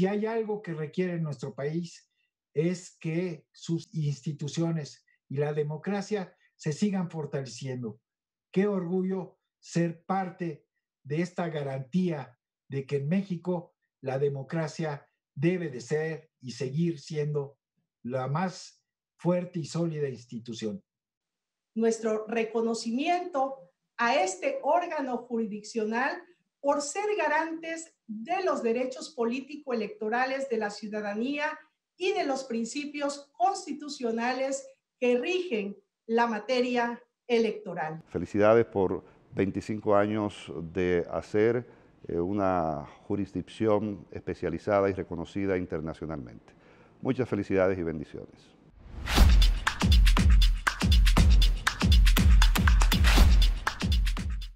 si hay algo que requiere nuestro país es que sus instituciones y la democracia se sigan fortaleciendo. Qué orgullo ser parte de esta garantía de que en México la democracia debe de ser y seguir siendo la más fuerte y sólida institución. Nuestro reconocimiento a este órgano jurisdiccional por ser garantes de los derechos político-electorales de la ciudadanía y de los principios constitucionales que rigen la materia electoral. Felicidades por 25 años de hacer eh, una jurisdicción especializada y reconocida internacionalmente. Muchas felicidades y bendiciones.